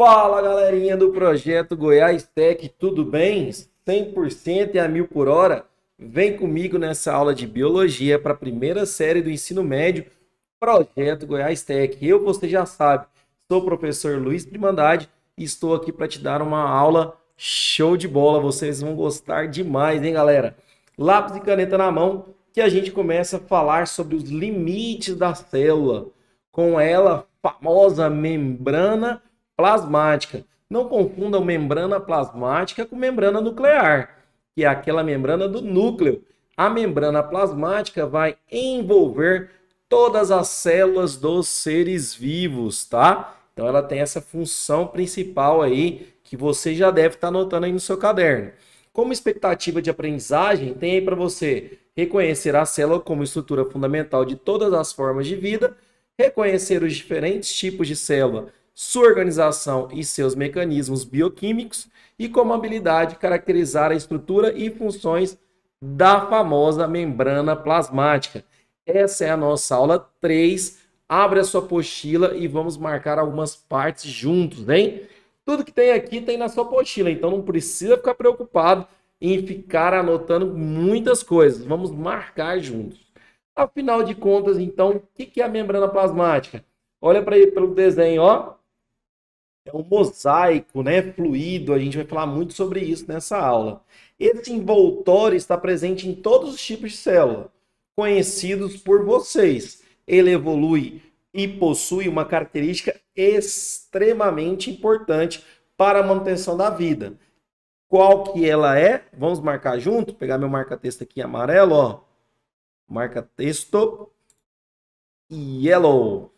Fala galerinha do projeto Goiás Tech, tudo bem? 100% e a mil por hora? Vem comigo nessa aula de biologia para a primeira série do ensino médio, projeto Goiás Tech. Eu, você já sabe, sou o professor Luiz Primandade e estou aqui para te dar uma aula show de bola. Vocês vão gostar demais, hein, galera? Lápis e caneta na mão que a gente começa a falar sobre os limites da célula. Com ela, famosa membrana plasmática. Não confundam membrana plasmática com membrana nuclear, que é aquela membrana do núcleo. A membrana plasmática vai envolver todas as células dos seres vivos, tá? Então ela tem essa função principal aí que você já deve estar tá anotando aí no seu caderno. Como expectativa de aprendizagem, tem aí para você reconhecer a célula como estrutura fundamental de todas as formas de vida, reconhecer os diferentes tipos de célula sua organização e seus mecanismos bioquímicos e como habilidade caracterizar a estrutura e funções da famosa membrana plasmática. Essa é a nossa aula 3. Abre a sua pochila e vamos marcar algumas partes juntos, hein? Tudo que tem aqui tem na sua pochila, então não precisa ficar preocupado em ficar anotando muitas coisas. Vamos marcar juntos. Afinal de contas, então, o que é a membrana plasmática? Olha para aí pelo desenho, ó é um mosaico, né, fluido. A gente vai falar muito sobre isso nessa aula. Esse envoltório está presente em todos os tipos de célula conhecidos por vocês. Ele evolui e possui uma característica extremamente importante para a manutenção da vida. Qual que ela é? Vamos marcar junto? pegar meu marca-texto aqui amarelo, ó. Marca-texto. Yellow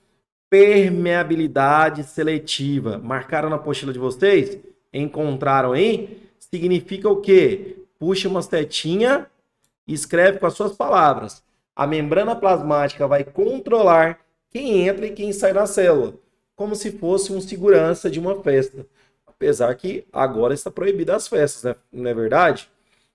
permeabilidade seletiva. Marcaram na apostila de vocês? Encontraram aí? Significa o quê? Puxa uma setinha e escreve com as suas palavras. A membrana plasmática vai controlar quem entra e quem sai da célula, como se fosse um segurança de uma festa. Apesar que agora está proibida as festas, né? não é verdade?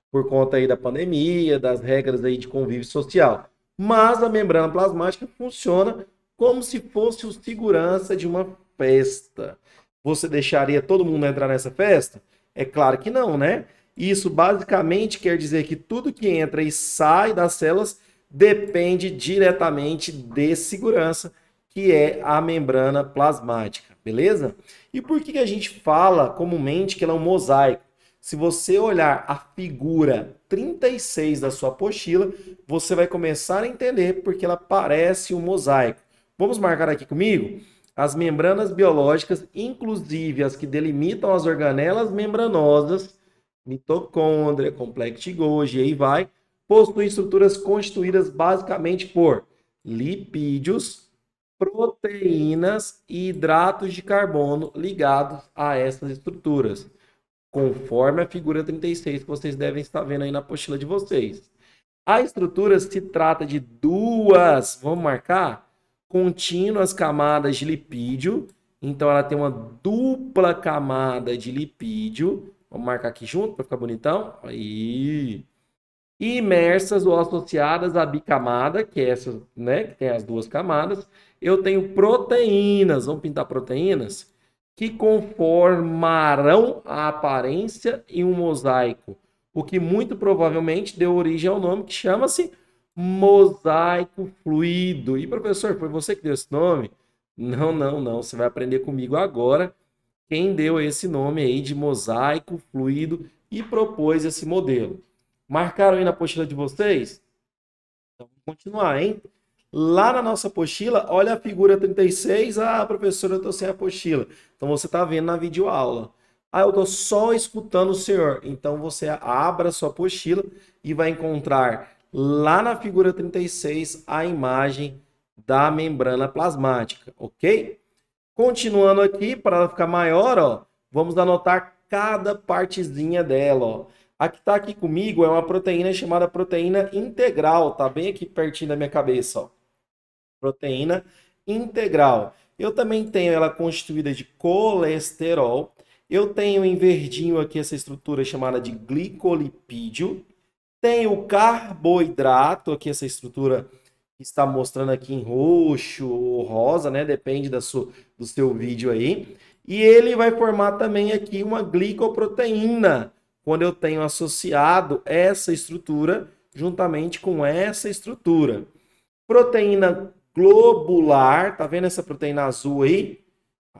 Por conta aí da pandemia, das regras aí de convívio social. Mas a membrana plasmática funciona como se fosse o segurança de uma festa. Você deixaria todo mundo entrar nessa festa? É claro que não, né? Isso basicamente quer dizer que tudo que entra e sai das células depende diretamente de segurança, que é a membrana plasmática, beleza? E por que a gente fala comumente que ela é um mosaico? Se você olhar a figura 36 da sua apostila, você vai começar a entender porque ela parece um mosaico. Vamos marcar aqui comigo? As membranas biológicas, inclusive as que delimitam as organelas membranosas, mitocôndria, complexo de Golgi, e aí vai, possuem estruturas constituídas basicamente por lipídios, proteínas e hidratos de carbono ligados a essas estruturas, conforme a figura 36 que vocês devem estar vendo aí na apostila de vocês. A estrutura se trata de duas, vamos marcar? contínuas camadas de lipídio. Então ela tem uma dupla camada de lipídio. Vamos marcar aqui junto para ficar bonitão. Aí. E imersas ou associadas à bicamada, que é essa, né, que tem as duas camadas. Eu tenho proteínas, vamos pintar proteínas, que conformarão a aparência em um mosaico, o que muito provavelmente deu origem ao nome que chama-se mosaico fluido. E professor, foi você que deu esse nome? Não, não, não. Você vai aprender comigo agora quem deu esse nome aí de mosaico fluido e propôs esse modelo. Marcaram aí na apostila de vocês? Então, vamos continuar, hein? Lá na nossa apostila, olha a figura 36. Ah, professora, eu estou sem a apostila. Então, você está vendo na videoaula. Ah, eu estou só escutando o senhor. Então, você abra a sua apostila e vai encontrar lá na figura 36 a imagem da membrana plasmática, ok? Continuando aqui, para ela ficar maior, ó, vamos anotar cada partezinha dela. Ó. A que está aqui comigo é uma proteína chamada proteína integral, tá bem aqui pertinho da minha cabeça. Ó. Proteína integral. Eu também tenho ela constituída de colesterol. Eu tenho em verdinho aqui essa estrutura chamada de glicolipídio. Tem o carboidrato, aqui essa estrutura está mostrando aqui em roxo ou rosa, né? Depende da sua, do seu vídeo aí. E ele vai formar também aqui uma glicoproteína, quando eu tenho associado essa estrutura juntamente com essa estrutura. Proteína globular, tá vendo essa proteína azul aí?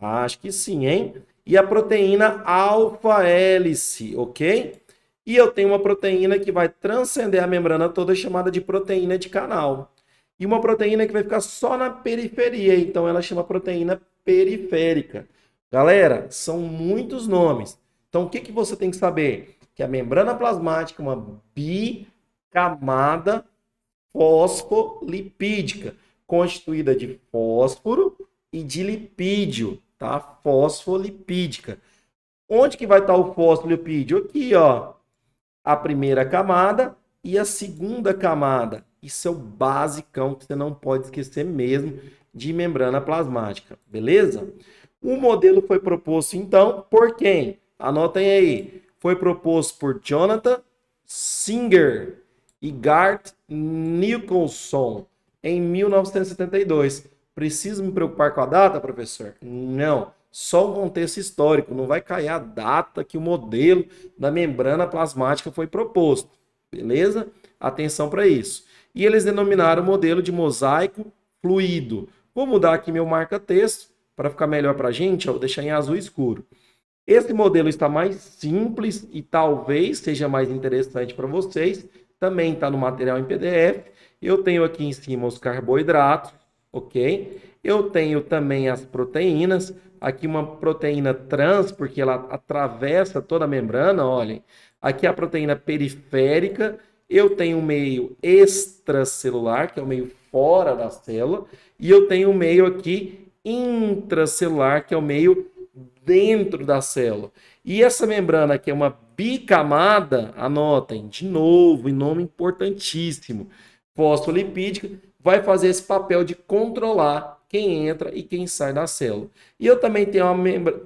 Acho que sim, hein? E a proteína alfa-hélice, ok? E eu tenho uma proteína que vai transcender a membrana toda, chamada de proteína de canal. E uma proteína que vai ficar só na periferia, então ela chama proteína periférica. Galera, são muitos nomes. Então o que, que você tem que saber? Que a membrana plasmática é uma bicamada fosfolipídica, constituída de fósforo e de lipídio, tá? Fosfolipídica. Onde que vai estar o fosfolipídio Aqui, ó a primeira camada e a segunda camada. Isso é o basicão que você não pode esquecer mesmo de membrana plasmática, beleza? O modelo foi proposto então por quem? Anotem aí. Foi proposto por Jonathan Singer e Gart Nicholson em 1972. Preciso me preocupar com a data, professor? Não só um contexto histórico, não vai cair a data que o modelo da membrana plasmática foi proposto. Beleza? Atenção para isso. E eles denominaram o modelo de mosaico fluido. Vou mudar aqui meu marca-texto para ficar melhor para a gente, ó, vou deixar em azul escuro. Esse modelo está mais simples e talvez seja mais interessante para vocês. Também está no material em PDF. Eu tenho aqui em cima os carboidratos, ok? Eu tenho também as proteínas. Aqui uma proteína trans, porque ela atravessa toda a membrana, olhem. Aqui a proteína periférica, eu tenho um meio extracelular, que é o um meio fora da célula, e eu tenho um meio aqui intracelular, que é o um meio dentro da célula. E essa membrana aqui é uma bicamada, anotem, de novo, em nome importantíssimo, fosfolipídica, vai fazer esse papel de controlar quem entra e quem sai da célula. E eu também tenho uma membra...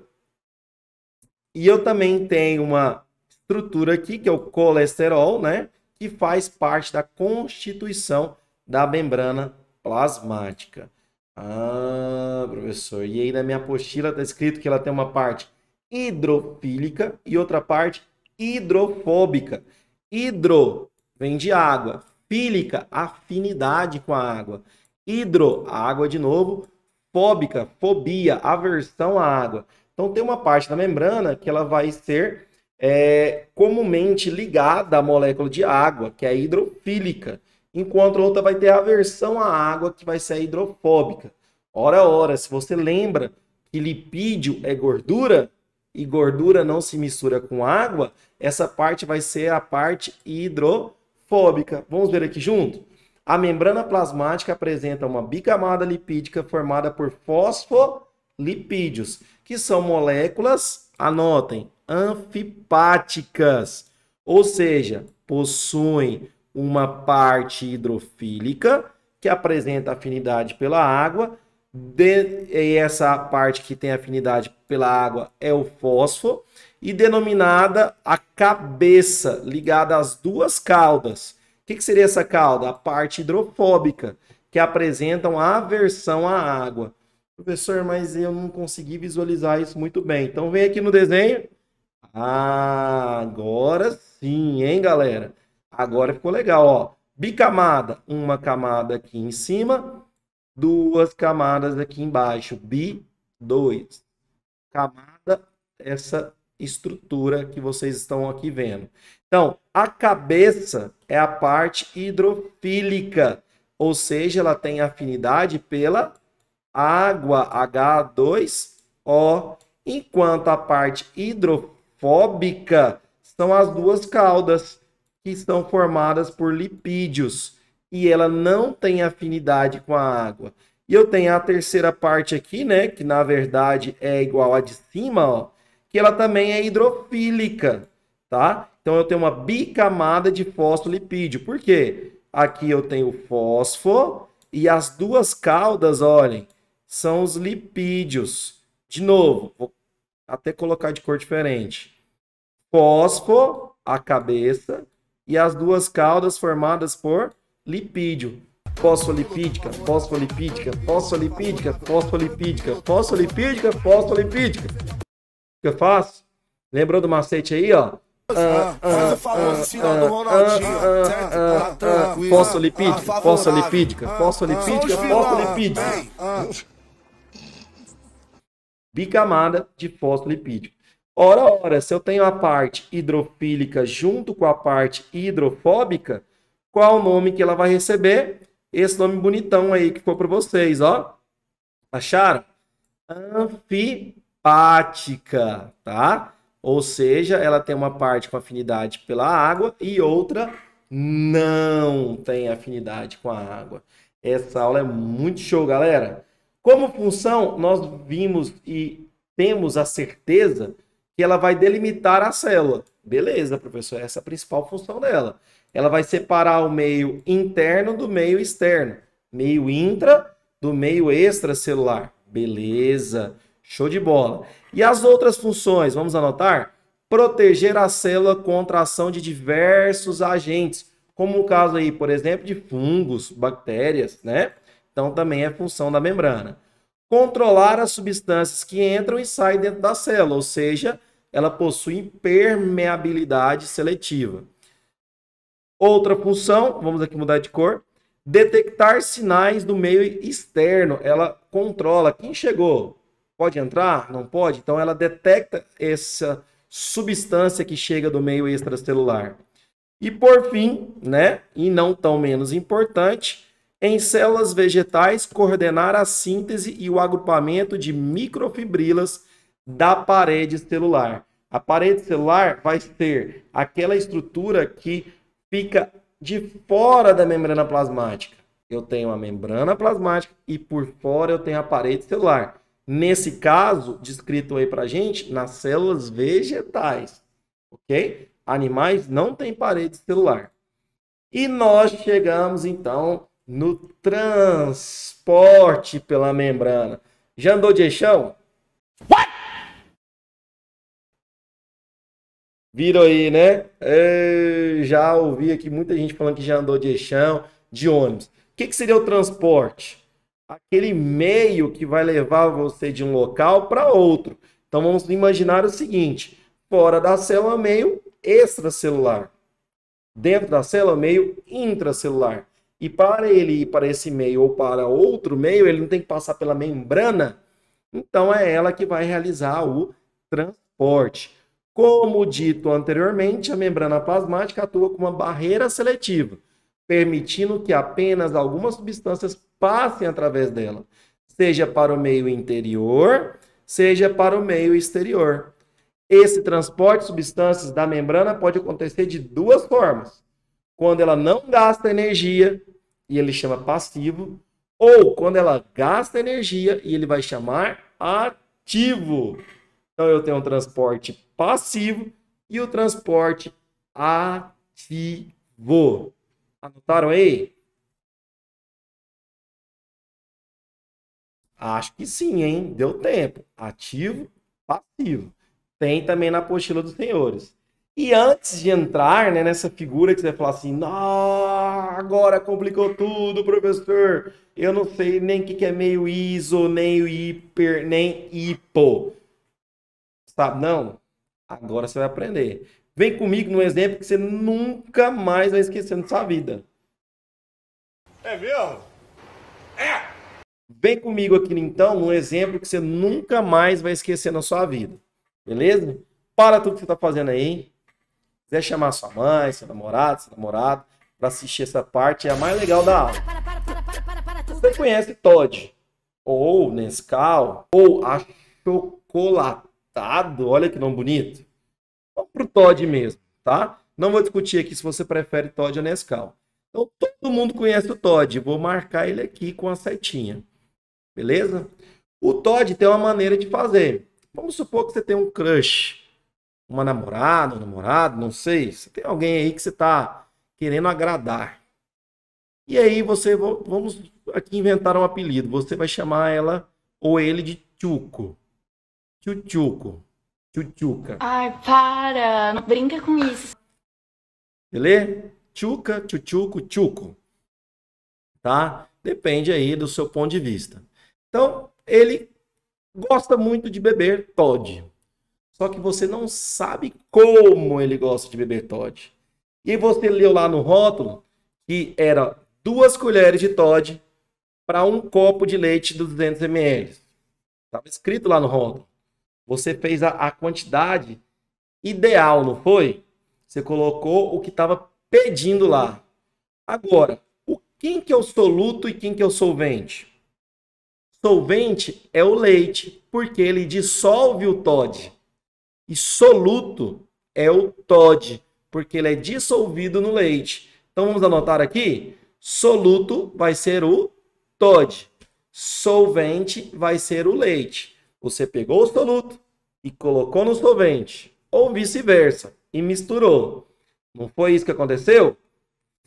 E eu também tenho uma estrutura aqui, que é o colesterol, né? Que faz parte da constituição da membrana plasmática. Ah, professor, e aí na minha apostila está escrito que ela tem uma parte hidrofílica e outra parte hidrofóbica. Hidro vem de água, fílica, afinidade com a água. Hidro, a água de novo. Fóbica, fobia, aversão à água. Então tem uma parte da membrana que ela vai ser é, comumente ligada à molécula de água, que é hidrofílica, enquanto a outra vai ter aversão à água, que vai ser hidrofóbica. Ora, ora, se você lembra que lipídio é gordura e gordura não se mistura com água, essa parte vai ser a parte hidrofóbica. Vamos ver aqui junto? A membrana plasmática apresenta uma bicamada lipídica formada por fosfolipídios, que são moléculas, anotem, anfipáticas, ou seja, possuem uma parte hidrofílica que apresenta afinidade pela água. De, e essa parte que tem afinidade pela água é o fósforo, e denominada a cabeça, ligada às duas caudas que, que seria essa cauda? A parte hidrofóbica, que apresentam aversão à água. Professor, mas eu não consegui visualizar isso muito bem. Então vem aqui no desenho. Ah, agora sim, hein, galera? Agora ficou legal, ó. Bicamada, uma camada aqui em cima, duas camadas aqui embaixo. Bi, dois. Camada, essa estrutura que vocês estão aqui vendo. Então, a cabeça é a parte hidrofílica, ou seja, ela tem afinidade pela água, H2O, enquanto a parte hidrofóbica são as duas caudas, que são formadas por lipídios, e ela não tem afinidade com a água. E eu tenho a terceira parte aqui, né, que na verdade é igual à de cima, ó, que ela também é hidrofílica, tá? Então eu tenho uma bicamada de fosfolipídio. Por quê? Aqui eu tenho fósforo e as duas caudas, olhem, são os lipídios. De novo, vou até colocar de cor diferente. Fósforo, a cabeça, e as duas caudas formadas por lipídio. Fosfolipídica, fosfolipídica, fosfolipídica, fosfolipídica, fosfolipídica, fosfolipídica. O eu faço? Lembrou do macete aí, ó? Ah, Faz o famoso Fosfolipídica, fosfolipídica, Bicamada de fosfolipídico. Ora, ora, se eu tenho a parte hidrofílica junto com a parte hidrofóbica, qual o nome que ela vai receber? Esse nome bonitão aí que ficou para vocês, ó. Acharam? Anfipática, tá? Ou seja, ela tem uma parte com afinidade pela água e outra não tem afinidade com a água. Essa aula é muito show, galera. Como função, nós vimos e temos a certeza que ela vai delimitar a célula. Beleza, professor, essa é a principal função dela. Ela vai separar o meio interno do meio externo, meio intra do meio extracelular. Beleza. Show de bola. E as outras funções, vamos anotar? Proteger a célula contra a ação de diversos agentes, como o caso aí, por exemplo, de fungos, bactérias, né? Então também é função da membrana. Controlar as substâncias que entram e saem dentro da célula, ou seja, ela possui permeabilidade seletiva. Outra função, vamos aqui mudar de cor, detectar sinais do meio externo. Ela controla quem chegou, Pode entrar? Não pode? Então ela detecta essa substância que chega do meio extracelular. E por fim, né, e não tão menos importante, em células vegetais coordenar a síntese e o agrupamento de microfibrilas da parede celular. A parede celular vai ser aquela estrutura que fica de fora da membrana plasmática. Eu tenho a membrana plasmática e por fora eu tenho a parede celular nesse caso, descrito aí para gente, nas células vegetais, ok? Animais não têm parede celular. E nós chegamos, então, no transporte pela membrana. Já andou de eixão? What? Viram aí, né? Eu já ouvi aqui muita gente falando que já andou de eixão, de ônibus. O que, que seria o transporte? aquele meio que vai levar você de um local para outro. Então vamos imaginar o seguinte: fora da célula meio extracelular, dentro da célula meio intracelular. E para ele ir para esse meio ou para outro meio, ele não tem que passar pela membrana. Então é ela que vai realizar o transporte. Como dito anteriormente, a membrana plasmática atua como uma barreira seletiva permitindo que apenas algumas substâncias passem através dela, seja para o meio interior, seja para o meio exterior. Esse transporte de substâncias da membrana pode acontecer de duas formas. Quando ela não gasta energia, e ele chama passivo, ou quando ela gasta energia e ele vai chamar ativo. Então eu tenho um transporte passivo e o transporte ativo. Anotaram aí? Acho que sim, hein? Deu tempo. Ativo, passivo. Tem também na apostila dos senhores. E antes de entrar né, nessa figura que você vai falar assim, nah, agora complicou tudo, professor. Eu não sei nem o que, que é meio ISO, nem hiper, nem hipo. Sabe? Não. Agora você vai aprender. Vem comigo num exemplo que você nunca mais vai esquecer na sua vida. É mesmo? É! Vem comigo aqui então num exemplo que você nunca mais vai esquecer na sua vida. Beleza? Para tudo que você está fazendo aí. Se quiser chamar sua mãe, seu namorado, seu namorado, para assistir essa parte, é a mais legal da aula. Para, para, para, para, para, para, Você conhece Todd, ou Nescau, ou achocolatado, olha que nome bonito para o Todd mesmo, tá? Não vou discutir aqui se você prefere Todd ou Nescau. Então, todo mundo conhece o Todd. Vou marcar ele aqui com a setinha. Beleza? O Todd tem uma maneira de fazer. Vamos supor que você tem um crush. Uma namorada, um namorado, não sei. Você tem alguém aí que você está querendo agradar. E aí você, vamos aqui inventar um apelido. Você vai chamar ela ou ele de Tchuco. Chuco. Tchutchuca. Ai, para! Não brinca com isso. Beleza? Tchuca, tchutchuco, tchuco. Tá? Depende aí do seu ponto de vista. Então, ele gosta muito de beber Todd. Só que você não sabe como ele gosta de beber Todd. E você leu lá no rótulo que era duas colheres de Todd para um copo de leite de 200 ml. Estava escrito lá no rótulo. Você fez a, a quantidade ideal, não foi? Você colocou o que estava pedindo lá. Agora, o, quem que é o soluto e quem que é o solvente? Solvente é o leite, porque ele dissolve o Todd. E soluto é o Todd, porque ele é dissolvido no leite. Então vamos anotar aqui? Soluto vai ser o Todd. Solvente vai ser o leite. Você pegou o soluto e colocou no solvente, ou vice-versa, e misturou. Não foi isso que aconteceu?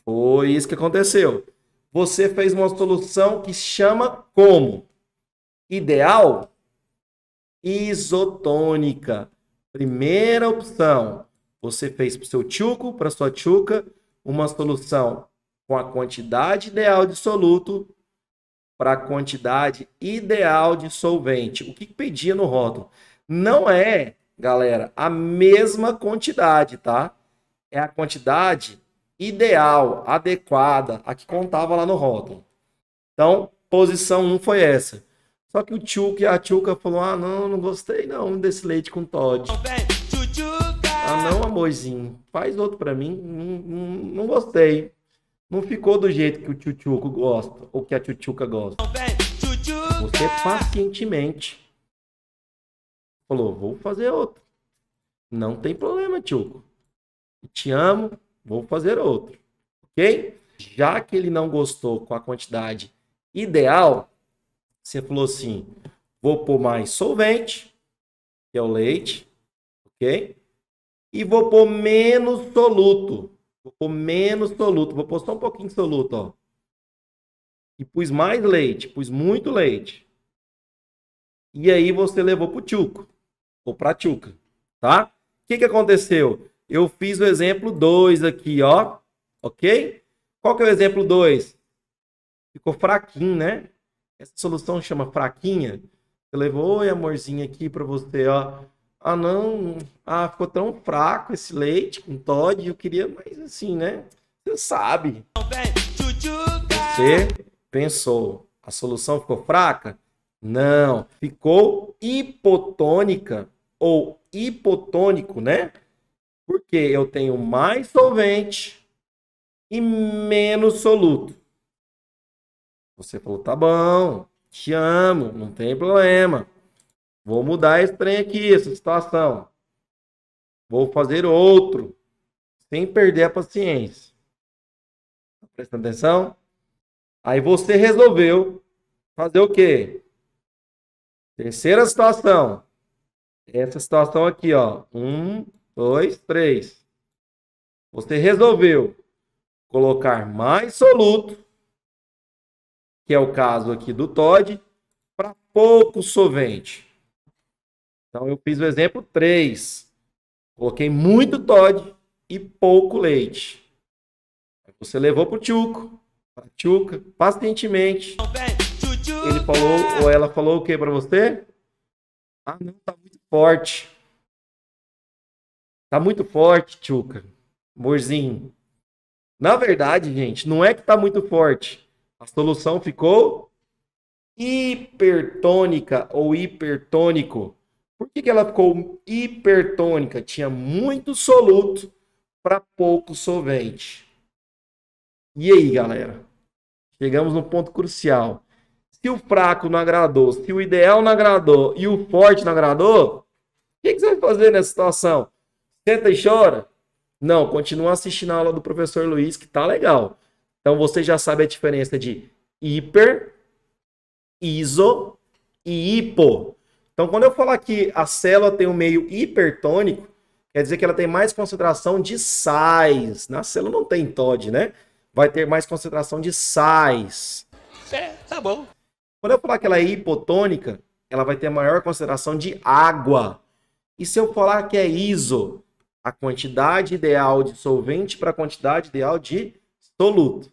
Foi isso que aconteceu. Você fez uma solução que chama como? Ideal isotônica. Primeira opção, você fez para o seu tchuco, para sua tchuca, uma solução com a quantidade ideal de soluto para a quantidade ideal de solvente. O que pedia no rótulo? Não é, galera, a mesma quantidade, tá? É a quantidade ideal, adequada, a que contava lá no rótulo. Então, posição 1 foi essa. Só que o Tchuca e a Tchuca falou: ah, não, não gostei não desse leite com Todd. Ah, não, amorzinho, faz outro para mim. Não, não, não gostei. Não ficou do jeito que o tchutchuco gosta ou que a tchutchuca gosta. Você pacientemente falou, vou fazer outro. Não tem problema, tchuco. Te amo, vou fazer outro. Ok? Já que ele não gostou com a quantidade ideal, você falou assim, vou pôr mais solvente, que é o leite, ok? E vou pôr menos soluto, Vou pôr menos soluto. Vou pôr só um pouquinho de soluto, ó. E pus mais leite. Pus muito leite. E aí você levou pro tchuco. Ou pra tchuca, tá? O que que aconteceu? Eu fiz o exemplo 2 aqui, ó. Ok? Qual que é o exemplo 2? Ficou fraquinho, né? Essa solução chama fraquinha. Você levou, oi, amorzinho, aqui para você, ó. Ah, não, ah, ficou tão fraco esse leite com Todd, eu queria mais assim, né? Você sabe. Você pensou, a solução ficou fraca? Não, ficou hipotônica ou hipotônico, né? Porque eu tenho mais solvente e menos soluto. Você falou, tá bom, te amo, não tem problema. Vou mudar esse trem aqui, essa situação. Vou fazer outro, sem perder a paciência. Tá Presta atenção? Aí você resolveu fazer o quê? Terceira situação. Essa situação aqui, ó. Um, dois, três. Você resolveu colocar mais soluto, que é o caso aqui do Todd, para pouco solvente. Então eu fiz o exemplo 3. Coloquei muito Todd e pouco leite. Você levou pro Tchuco. Pra Tchuca, pacientemente. Ele falou, ou ela falou o que para você? Ah, não, tá muito forte. Tá muito forte, Tchuca. Amorzinho. Na verdade, gente, não é que tá muito forte. A solução ficou hipertônica ou hipertônico. Por que, que ela ficou hipertônica? Tinha muito soluto para pouco solvente. E aí, galera? Chegamos no ponto crucial. Se o fraco não agradou, se o ideal não agradou e o forte não agradou, o que, que você vai fazer nessa situação? Senta e chora? Não, continua assistindo a aula do professor Luiz, que tá legal. Então você já sabe a diferença de hiper, iso e hipo. Então, quando eu falar que a célula tem um meio hipertônico, quer dizer que ela tem mais concentração de sais. Na célula não tem TOD, né? Vai ter mais concentração de sais. É, tá bom. Quando eu falar que ela é hipotônica, ela vai ter maior concentração de água. E se eu falar que é iso, a quantidade ideal de solvente para a quantidade ideal de soluto.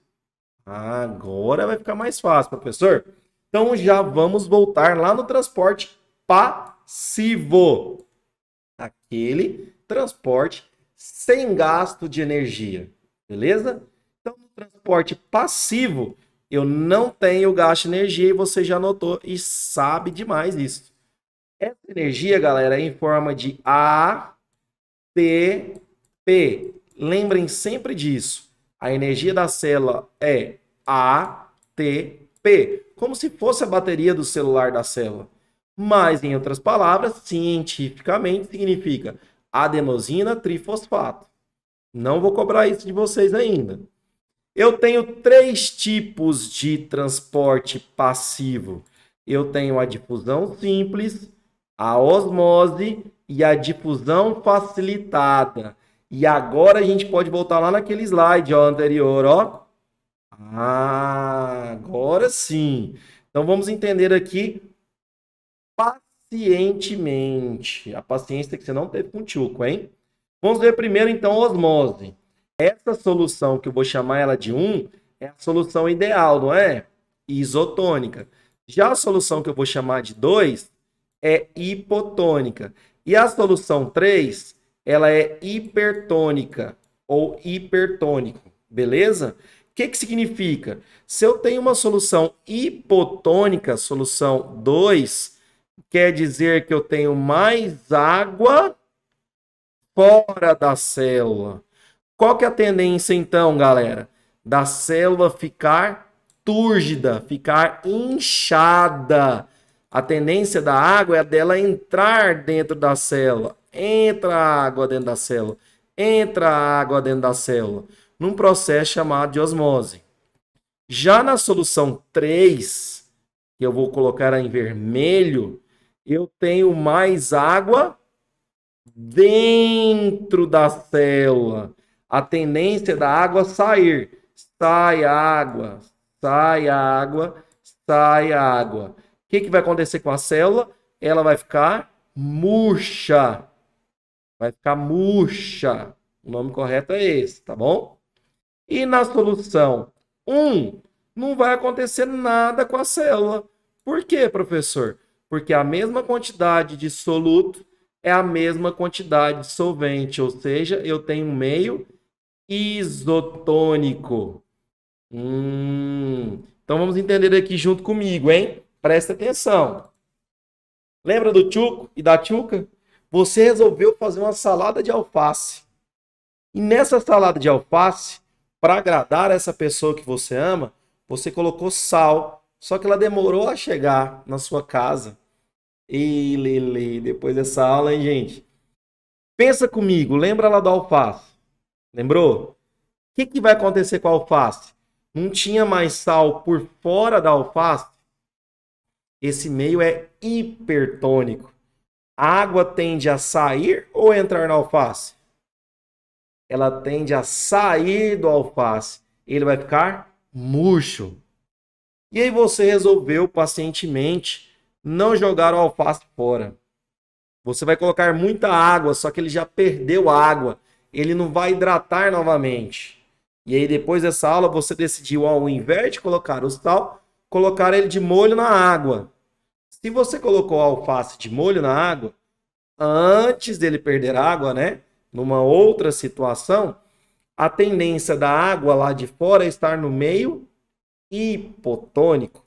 Agora vai ficar mais fácil, professor. Então já vamos voltar lá no transporte passivo. Aquele transporte sem gasto de energia, beleza? Então, no transporte passivo, eu não tenho gasto de energia e você já notou e sabe demais isso. Essa energia, galera, é em forma de ATP. Lembrem sempre disso. A energia da célula é ATP, como se fosse a bateria do celular da célula. Mas, em outras palavras, cientificamente significa adenosina trifosfato. Não vou cobrar isso de vocês ainda. Eu tenho três tipos de transporte passivo. Eu tenho a difusão simples, a osmose e a difusão facilitada. E agora a gente pode voltar lá naquele slide ó, anterior, ó. Ah, agora sim. Então vamos entender aqui pacientemente. A paciência que você não teve com o tchuco, hein? Vamos ver primeiro, então, osmose. Essa solução, que eu vou chamar ela de 1, é a solução ideal, não é? Isotônica. Já a solução que eu vou chamar de 2 é hipotônica. E a solução 3, ela é hipertônica ou hipertônico, beleza? O que, que significa? Se eu tenho uma solução hipotônica, solução 2, quer dizer que eu tenho mais água fora da célula. Qual que é a tendência então, galera? Da célula ficar túrgida, ficar inchada. A tendência da água é dela entrar dentro da célula. Entra a água dentro da célula. Entra a água dentro da célula. Num processo chamado de osmose. Já na solução 3, que eu vou colocar em vermelho, eu tenho mais água dentro da célula. A tendência da água sair. Sai água, sai água, sai água. O que, que vai acontecer com a célula? Ela vai ficar murcha. Vai ficar murcha. O nome correto é esse, tá bom? E na solução 1, um, não vai acontecer nada com a célula. Por quê, professor? porque a mesma quantidade de soluto é a mesma quantidade de solvente, ou seja, eu tenho um meio isotônico. Hum. Então vamos entender aqui junto comigo, hein? Presta atenção. Lembra do tchuco e da tchuca? Você resolveu fazer uma salada de alface. E nessa salada de alface, para agradar essa pessoa que você ama, você colocou sal, só que ela demorou a chegar na sua casa. E Lele, depois dessa aula, hein, gente? Pensa comigo, lembra lá do alface? Lembrou? O que, que vai acontecer com a alface? Não tinha mais sal por fora da alface? Esse meio é hipertônico. A água tende a sair ou entrar na alface? Ela tende a sair do alface. Ele vai ficar murcho. E aí você resolveu pacientemente não jogar o alface fora. Você vai colocar muita água, só que ele já perdeu a água. Ele não vai hidratar novamente. E aí depois dessa aula você decidiu ao invés de colocar o sal, colocar ele de molho na água. Se você colocou alface de molho na água, antes dele perder água, né? Numa outra situação, a tendência da água lá de fora é estar no meio hipotônico.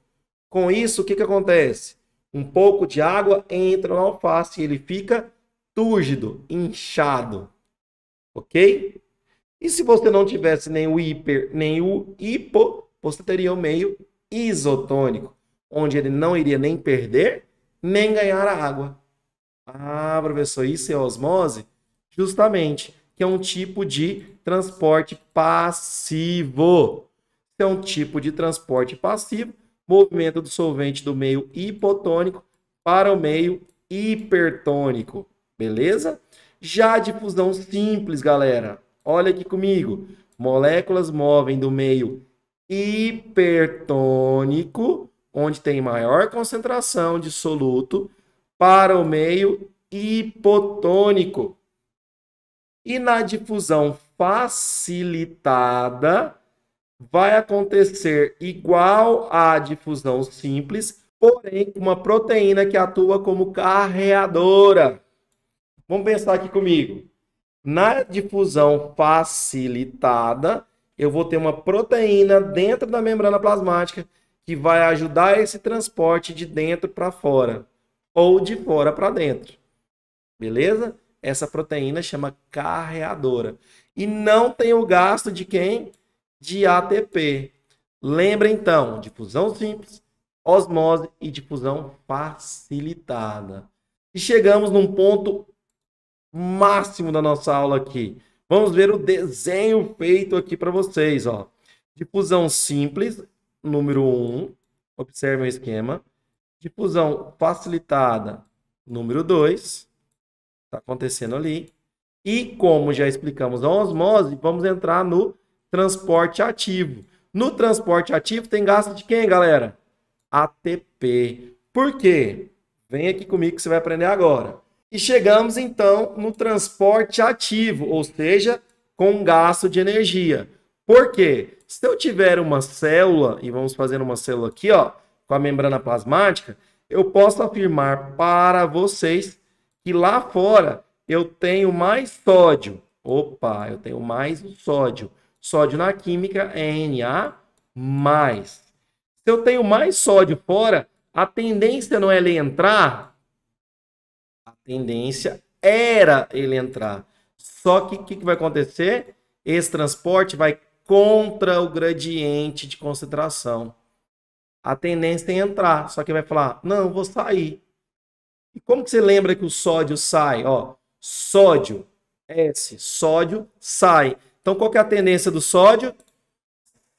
Com isso, o que, que acontece? Um pouco de água entra no alface e ele fica túrgido, inchado. Ok? E se você não tivesse nem o hiper, nem o hipo, você teria o meio isotônico, onde ele não iria nem perder, nem ganhar a água. Ah, professor, isso é osmose? Justamente, que é um tipo de transporte passivo é um tipo de transporte passivo, movimento do solvente do meio hipotônico para o meio hipertônico, beleza? Já a difusão simples, galera, olha aqui comigo. Moléculas movem do meio hipertônico, onde tem maior concentração de soluto, para o meio hipotônico. E na difusão facilitada, vai acontecer igual à difusão simples, porém com uma proteína que atua como carreadora. Vamos pensar aqui comigo. Na difusão facilitada, eu vou ter uma proteína dentro da membrana plasmática que vai ajudar esse transporte de dentro para fora ou de fora para dentro. Beleza? Essa proteína chama carreadora. E não tem o gasto de quem? de ATP. Lembra então difusão simples, osmose e difusão facilitada. E chegamos num ponto máximo da nossa aula aqui. Vamos ver o desenho feito aqui para vocês. Ó. Difusão simples, número 1. Um. o esquema. Difusão facilitada, número 2. Está acontecendo ali. E como já explicamos a osmose, vamos entrar no transporte ativo. No transporte ativo tem gasto de quem, galera? ATP. Por quê? Vem aqui comigo que você vai aprender agora. E chegamos então no transporte ativo, ou seja, com gasto de energia. Por quê? Se eu tiver uma célula, e vamos fazer uma célula aqui, ó, com a membrana plasmática, eu posso afirmar para vocês que lá fora eu tenho mais sódio. Opa, eu tenho mais sódio Sódio na química é Na+. Se eu tenho mais sódio fora, a tendência não é ele entrar? A tendência era ele entrar. Só que o que, que vai acontecer? Esse transporte vai contra o gradiente de concentração. A tendência é entrar, só que vai falar, não, vou sair. E como que você lembra que o sódio sai? Ó, sódio, S, sódio, sai. Então, qual que é a tendência do sódio?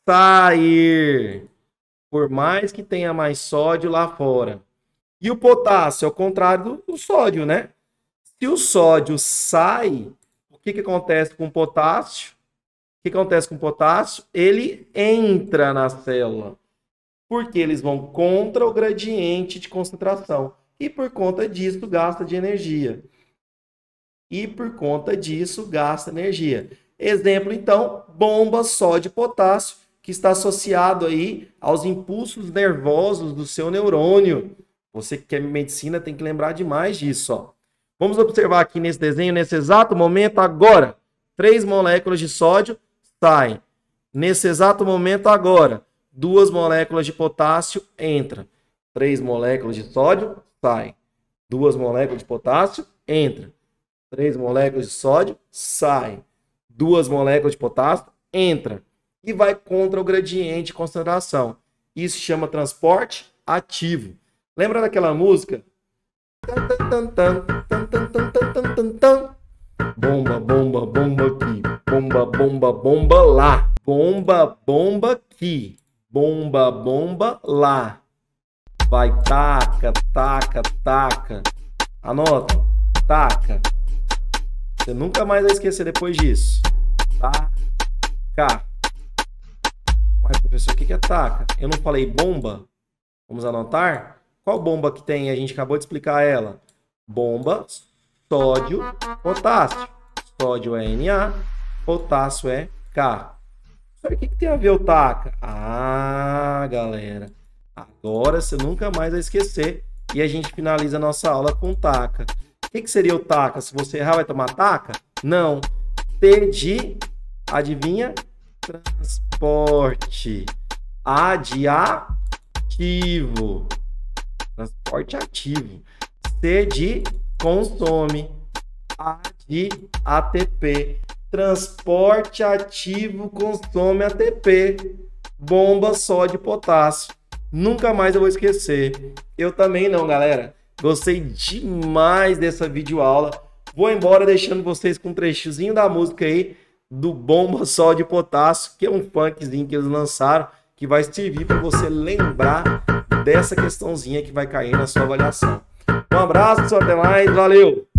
Sair. Por mais que tenha mais sódio lá fora. E o potássio, ao contrário do, sódio, né? Se o sódio sai, o que, que acontece com o potássio? O que, que acontece com o potássio? Ele entra na célula. Porque eles vão contra o gradiente de concentração. E por conta disso, gasta de energia. E por conta disso, gasta energia. Exemplo, então, bomba só de potássio, que está associado aí aos impulsos nervosos do seu neurônio. Você que quer é medicina tem que lembrar demais disso. Ó. Vamos observar aqui nesse desenho, nesse exato momento, agora. Três moléculas de sódio saem. Nesse exato momento, agora. Duas moléculas de potássio entram. Três moléculas de sódio saem. Duas moléculas de potássio entram. Três moléculas de sódio saem duas moléculas de potássio, entra e vai contra o gradiente de concentração. Isso chama transporte ativo. Lembra daquela música? Bomba, bomba, bomba aqui. Bomba, bomba, bomba lá. Bomba, bomba aqui. Bomba, bomba lá. Vai, taca, taca, taca. Anota. Taca, você nunca mais vai esquecer depois disso. Taca. Tá? Mas, professor, o que é taca? Eu não falei bomba? Vamos anotar? Qual bomba que tem? A gente acabou de explicar ela. Bomba, sódio, potássio. Sódio é Na, potássio é K. Sabe o que, que tem a ver o taca? Ah, galera. Agora você nunca mais vai esquecer. E a gente finaliza a nossa aula com taca. O que, seria o taca? Se você errar, vai tomar taca? Não. T de, adivinha? Transporte. A de ativo. Transporte ativo. C de consome. A de ATP. Transporte ativo consome ATP. Bomba só de potássio. Nunca mais eu vou esquecer. Eu também não, galera. Gostei demais dessa videoaula. Vou embora deixando vocês com um trechozinho da música aí do Bomba Sol de Potássio, que é um funkzinho que eles lançaram, que vai servir para você lembrar dessa questãozinha que vai cair na sua avaliação. Um abraço, até mais, valeu!